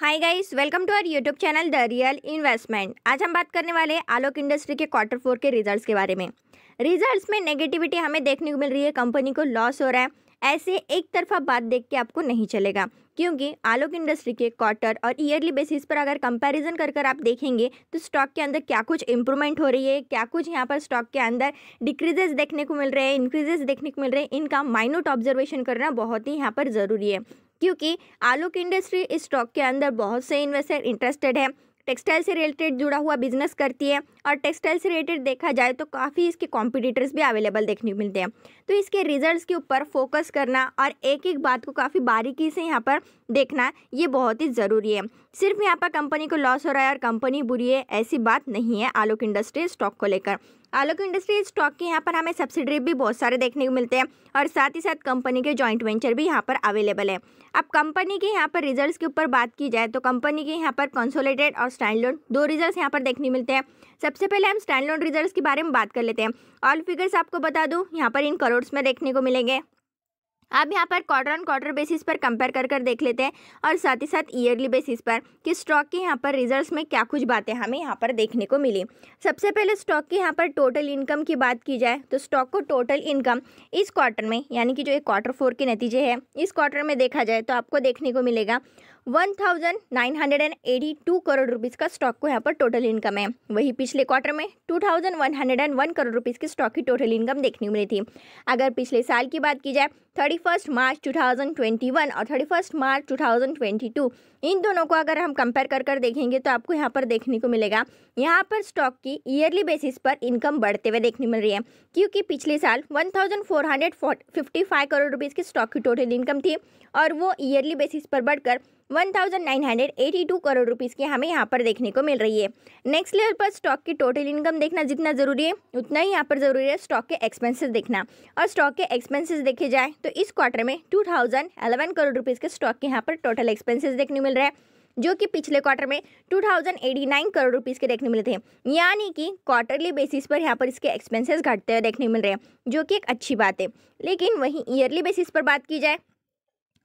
hi guys welcome to our YouTube channel the real investment आज हम बात करने वाले हैं आलोक इंडस्ट्री के क्वार्टर फोर के रिजल्ट्स के बारे में रिजल्ट्स में नेगेटिविटी हमें देखने को मिल रही है कंपनी को लॉस हो रहा है ऐसे एक तरफा बात देख के आपको नहीं चलेगा क्योंकि आलोक इंडस्ट्री के क्वार्टर और ईयरली बेसिस पर अगर कंपैरिजन कर कर आप देखेंगे तो स्टॉक के अंदर क्या कुछ इंप्रूवमेंट हो रही है क्या कुछ यहाँ पर स्टॉक के अंदर डिक्रीजेस देखने को मिल रहे हैं इंक्रीजेस देखने को मिल रहे हैं इनका माइनूट ऑब्जर्वेशन करना बहुत ही यहाँ पर ज़रूरी है क्योंकि आलोक इंडस्ट्री इस स्टॉक के अंदर बहुत से इन्वेस्टर इंटरेस्टेड है टेक्सटाइल से रिलेटेड जुड़ा हुआ बिजनेस करती है और टेक्सटाइल से रिलेटेड देखा जाए तो काफ़ी इसके कॉम्पिटिटर्स भी अवेलेबल देखने को मिलते हैं तो इसके रिजल्ट्स के ऊपर फोकस करना और एक एक बात को काफ़ी बारीकी से यहाँ पर देखना ये बहुत ही ज़रूरी है सिर्फ यहाँ पर कंपनी को लॉस हो रहा है और कंपनी बुरी है ऐसी बात नहीं है आलोक इंडस्ट्री स्टॉक को लेकर आलोक इंडस्ट्रीज स्टॉक के यहाँ पर हमें सब्सिडरी भी बहुत सारे देखने को मिलते हैं और साथ ही साथ कंपनी के जॉइंट वेंचर भी यहाँ पर अवेलेबल है अब कंपनी के यहाँ पर रिजल्ट्स के ऊपर बात की जाए तो कंपनी के यहाँ पर कंसोलेटेड और स्टैंड लोन दो रिजल्ट्स यहाँ पर देखने मिलते हैं सबसे पहले हम स्टैंड लोन रिजल्ट के बारे में बात कर लेते हैं ऑल फिगर्स आपको बता दूँ यहाँ पर इन करोड्स में देखने को मिलेंगे आप यहाँ पर क्वार्टर ऑन क्वार्टर बेसिस पर कंपेयर कर कर देख लेते हैं और साथ ही साथ ईयरली बेसिस पर कि स्टॉक के यहाँ पर रिजल्ट्स में क्या कुछ बातें हमें यहाँ पर देखने को मिली सबसे पहले स्टॉक के यहाँ पर टोटल इनकम की बात की जाए तो स्टॉक को टोटल इनकम इस क्वार्टर में यानी कि जो एक क्वार्टर फोर के नतीजे है इस क्वार्टर में देखा जाए तो आपको देखने को मिलेगा 1,982 करोड़ रुपीस का स्टॉक को यहाँ पर टोटल इनकम है वही पिछले क्वार्टर में 2,101 करोड़ रुपीस की स्टॉक की टोटल इनकम देखने मिली थी अगर पिछले साल की बात की जाए थर्टी फर्स्ट मार्च 2021 और थर्टी फर्स्ट मार्च 2022 इन दोनों को अगर हम कंपेयर कर कर देखेंगे तो आपको यहाँ पर देखने को मिलेगा यहाँ पर स्टॉक की ईयरली बेसिस पर इनकम बढ़ते हुए देखने मिल रही है क्योंकि पिछले साल 1455 करोड़ रुपीज़ की स्टॉक की टोटल इनकम थी और वो ईयरली बेसिस पर बढ़कर 1982 करोड़ रुपीस की हमें यहाँ पर देखने को मिल रही है नेक्स्ट लेवल पर स्टॉक की टोटल इनकम देखना जितना ज़रूरी है उतना ही यहाँ पर ज़रूरी है स्टॉक के एक्सपेंसेस देखना और स्टॉक के एक्सपेंसेस देखे जाए तो इस क्वार्टर में टू करोड़ रुपीज़ के स्टॉक के यहाँ पर टोटल एक्सपेंसिस देखने मिल रहा है जो कि पिछले क्वार्टर में 2089 करोड़ रुपीस के देखने मिले थे यानी कि क्वार्टरली बेसिस पर यहाँ पर इसके एक्सपेंसेस घटते हुए देखने मिल रहे हैं जो कि एक अच्छी बात है लेकिन वहीं ईयरली बेसिस पर बात की जाए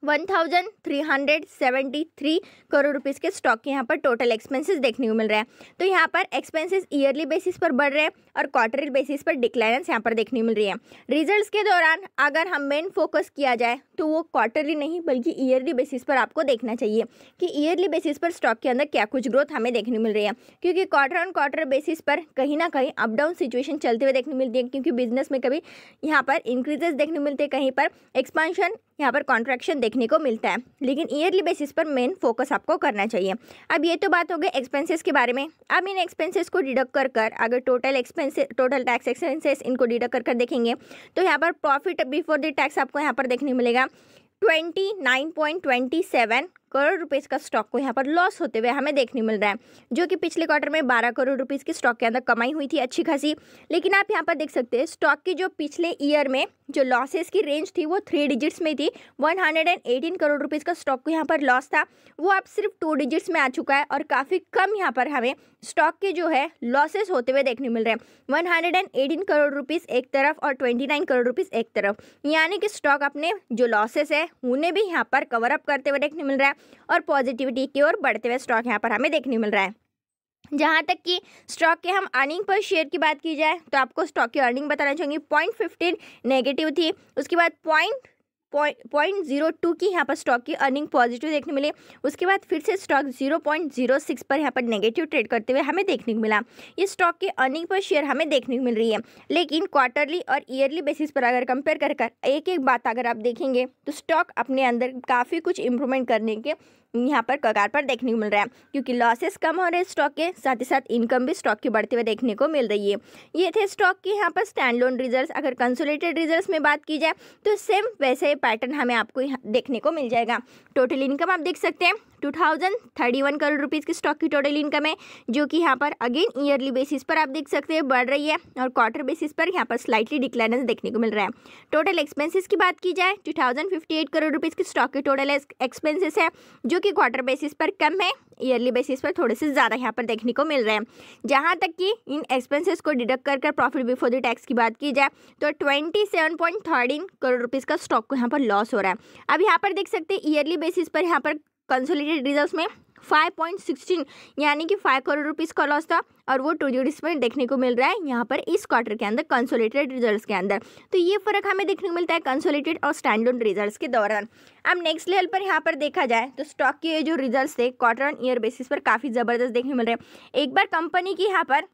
1373 करोड़ रुपीस के स्टॉक के यहाँ पर टोटल एक्सपेंसेस देखने को मिल रहा है तो यहाँ पर एक्सपेंसेस ईयरली बेसिस पर बढ़ रहे हैं और क्वार्टरली बेसिस पर डिक्लाइनेंस यहाँ पर देखने को मिल रही है रिजल्ट्स के दौरान अगर हम मेन फोकस किया जाए तो वो क्वार्टरली नहीं बल्कि ईयरली बेसिस पर आपको देखना चाहिए कि ईयरली बेसिस पर स्टॉक के अंदर क्या कुछ ग्रोथ हमें देखने मिल रही है क्योंकि क्वार्टर ऑन क्वार्टर बेसिस पर कहीं ना कहीं अप डाउन सिचुएशन चलते हुए देखने मिलती है क्योंकि बिजनेस में कभी यहाँ पर इंक्रीजेस देखने मिलते हैं कहीं पर एक्सपांशन यहाँ पर कॉन्ट्रैक्शन देखने को मिलता है लेकिन ईयरली बेसिस पर मेन फोकस आपको करना चाहिए अब ये तो बात हो गई एक्सपेंसेस के बारे में अब इन एक्सपेंसेस को डिडक्ट कर कर अगर total expenses total tax expenses इनको डिडक्ट कर कर देखेंगे तो यहाँ पर प्रॉफिट बिफोर द टैक्स आपको यहाँ पर देखने मिलेगा twenty nine point twenty seven crore rupees का स्टॉक को यहाँ पर लॉस होते हुए हमें देखने मिल रहा है जो कि पिछले क्वार्टर में बारह करोड़ रुपीज़ की स्टॉक के अंदर कमाई हुई थी अच्छी खासी लेकिन आप यहाँ पर देख सकते हैं स्टॉक की जो पिछले ईयर में जो लॉसेस की रेंज थी वो थ्री डिजिट्स में थी 118 करोड़ रुपीज़ का स्टॉक को यहाँ पर लॉस था वो अब सिर्फ टू डिजिट्स में आ चुका है और काफ़ी कम यहाँ पर हमें स्टॉक के जो है लॉसेस होते हुए देखने मिल रहे हैं 118 करोड़ रुपीज़ एक तरफ और 29 करोड़ रुपीज़ एक तरफ यानी कि स्टॉक अपने जो लॉसेस है उन्हें भी यहाँ पर कवर अप करते हुए देखने मिल रहा है और पॉजिटिविटी की ओर बढ़ते हुए स्टॉक यहाँ पर हमें देखने मिल रहा है जहाँ तक कि स्टॉक के हम अर्निंग पर शेयर की बात की जाए तो आपको स्टॉक की अर्निंग बताना चाहेंगे पॉइंट फिफ्टीन नेगेटिव थी उसके बाद पॉइंट पॉइंट जीरो टू की यहाँ पर स्टॉक की अर्निंग पॉजिटिव देखने मिली उसके बाद फिर से stock zero point zero six पर यहाँ पर नेगेटिव ट्रेड करते हुए हमें देखने को मिला ये स्टॉक की अर्निंग पर शेयर हमें देखने को मिल रही है लेकिन क्वार्टरली और ईयरली बेसिस पर अगर कंपेयर कर कर एक एक बात अगर आप देखेंगे तो स्टॉक अपने अंदर काफ़ी कुछ इम्प्रूवमेंट करने के यहाँ पर कगार पर देखने को मिल रहा है क्योंकि लॉसेस कम हो रहे हैं स्टॉक के साथ ही साथ इनकम भी स्टॉक की बढ़ते हुए देखने को मिल रही है ये थे स्टॉक के यहाँ पर स्टैंड लोन रिजल्ट अगर कंसोलेटेड रिजल्ट में बात की जाए तो सेम वैसे पैटर्न हमें आपको देखने को मिल जाएगा टोटल इनकम आप देख सकते हैं two thousand thirty one crore rupees की स्टॉक की टोटल इनकम है जो कि यहाँ पर अगेन ईयरली बेसिस पर आप देख सकते हैं बढ़ रही है और क्वार्टर बेसिस पर यहाँ पर स्लाइटली डिक्लाइन देखने को मिल रहा है टोटल एक्सपेंसिस की बात की जाए two thousand fifty eight crore rupees की स्टॉक की टोटल एक्सपेंसिस है जो कि क्वार्टर बेसिस पर कम है ईयरली बेसिस पर थोड़े से ज़्यादा यहाँ पर देखने को मिल रहे हैं जहाँ तक कि इन एक्सपेंसिस को डिडक्ट कर कर प्रॉफिट बिफोर द टैक्स की बात की जाए तो twenty seven point thirteen crore rupees का स्टॉक को यहाँ पर लॉस हो रहा है अब यहाँ पर देख सकते हैं ईयरली बेसिस पर यहाँ पर कंसोलीटेड रिजल्ट में फाइव पॉइंट सिक्सटीन यानी कि फाइव करोड़ रुपीस का लॉस था और वो टू यूनिट्स में देखने को मिल रहा है यहाँ पर इस क्वार्टर के अंदर कंसोलिडेटेड रिजल्ट्स के अंदर तो ये फर्क हमें देखने को मिलता है कंसोलिडेटेड और स्टैंड रिजल्ट्स के दौरान अब नेक्स्ट लेवल पर यहाँ पर देखा जाए तो स्टॉक के जो रिजल्ट थे क्वार्टर ऑन ईयर बेसिस पर काफ़ी ज़बरदस्त देखने मिल रहे हैं एक बार कंपनी की यहाँ पर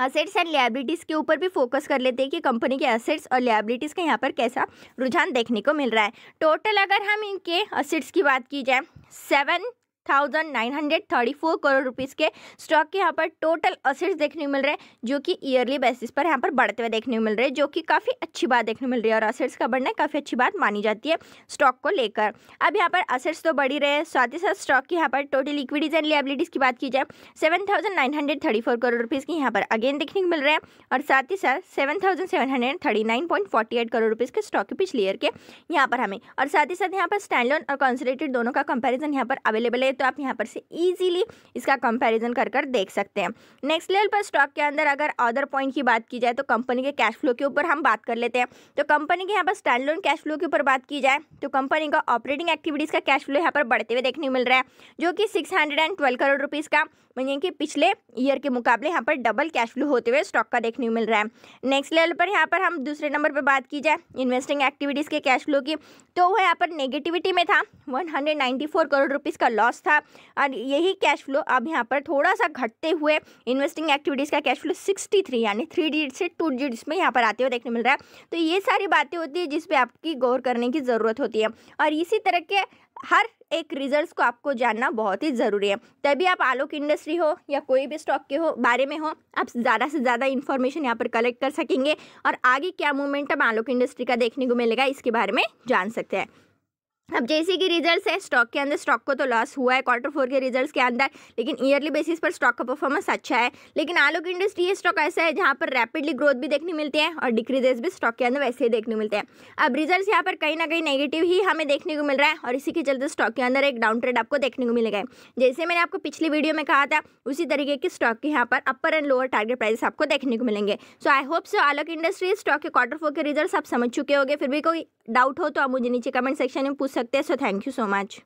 असेट्स एंड लाइबिलिटीज़ के ऊपर भी फोकस कर लेते हैं कि कंपनी के असेट्स और लाइबिलिटीज़ का यहाँ पर कैसा रुझान देखने को मिल रहा है टोटल अगर हम इनके असेट्स की बात की जाए seven thousand nine hundred thirty four crore rupees के स्टॉक के यहाँ पर टोटल असेट्स देखने मिल रहे हैं जो कि ईयरली बेसिस पर यहाँ पर बढ़ते हुए देखने को मिल रहे हैं जो कि काफ़ी अच्छी बात देखने को मिल रही है और असेट्स का बढ़ना काफ़ी अच्छी बात मानी जाती है स्टॉक को लेकर अब यहाँ पर असेट्स तो बढ़ी रहे हैं साथ ही साथ स्टॉक की यहाँ पर टोटल इक्विटीज़ एंड लियबिलिटीज़ की बात की जाए seven thousand nine hundred thirty four crore rupees की यहाँ पर अगेन देखने को मिल रहे हैं और साथ ही साथ seven thousand seven hundred thirty nine point forty eight crore rupees के स्टॉक के पिछले ईयर के यहाँ पर हमें और साथ ही साथ यहाँ पर स्टैंड लोन और कॉन्सोलेटेड दोनों का कंपेरिजन यहाँ पर अवेलेबल है है तो आप यहाँ पर से ईजिली इसका कंपेरिजन कर कर देख सकते हैं नेक्स्ट लेवल पर स्टॉक के अंदर अगर अदर पॉइंट की बात की जाए तो कंपनी के कैश फ्लो के ऊपर हम बात कर लेते हैं तो कंपनी के यहाँ पर स्टैंड लोन कैश फ्लो के ऊपर बात की जाए तो कंपनी का ऑपरेटिंग एक्टिविटीज़ का कैश फ्लो यहाँ पर बढ़ते हुए देखने को मिल रहा है जो कि सिक्स करोड़ रुपीज़ का यानी कि पिछले ईयर के मुकाबले यहाँ पर डबल कैश फ्लो होते हुए स्टॉक का देखने को मिल रहा है नेक्स्ट लेवल पर यहाँ पर हम दूसरे नंबर पर बात की जाए इन्वेस्टिंग एक्टिविटीज़ के कैश फ्लो की तो वह यहाँ पर नेगेटिविटी में था 194 करोड़ रुपीज़ का लॉस था और यही कैश फ्लो अब यहाँ पर थोड़ा सा घटते हुए इन्वेस्टिंग एक्टिविटीज़ का कैश फ्लो सिक्सटी थ्री यानी थ्री डिजिट से टू डिजिट्स में यहाँ पर आते हुए देखने मिल रहा है तो ये सारी बातें होती है जिसपे आपकी गौर करने की ज़रूरत होती है और इसी तरह के हर एक रिजल्ट्स को आपको जानना बहुत ही ज़रूरी है तभी आप आलोक इंडस्ट्री हो या कोई भी स्टॉक के हो बारे में हो आप ज़्यादा से ज़्यादा इन्फॉर्मेशन यहाँ पर कलेक्ट कर सकेंगे और आगे क्या मोमेंटम आलोक इंडस्ट्री का देखने को मिलेगा इसके बारे में जान सकते हैं अब जैसे कि रिजल्ट्स है स्टॉक के अंदर स्टॉक को तो लॉस हुआ है क्वार्टर फोर के रिजल्ट्स के अंदर लेकिन ईयरली बेसिस पर स्टॉक का परफॉर्मेंस अच्छा है लेकिन आलोक इंडस्ट्री ये स्टॉक ऐसा है जहाँ पर रैपिडली ग्रोथ भी देखने मिलती है और डिक्रीजेस भी स्टॉक के अंदर वैसे ही देखने मिलते हैं अब रिजल्ट यहाँ पर कहीं ना कहीं नेगेटिव ही हमें देखने को मिल रहा है और इसी के चलते स्टॉक के अंदर एक डाउन ट्रेड आपको देखने को मिलेगा जैसे मैंने आपको पिछली वीडियो में कहा था उसी तरीके के स्टॉक के यहाँ पर upper and lower target price आपको देखने को मिलेंगे so I hope so Alok industry stock के क्वार्टर फोर के रिजल्ट आप समझ चुके होंगे फिर भी कोई डाउट हो तो आप मुझे नीचे कमेंट सेक्शन में पूछ सकते हैं so thank you so much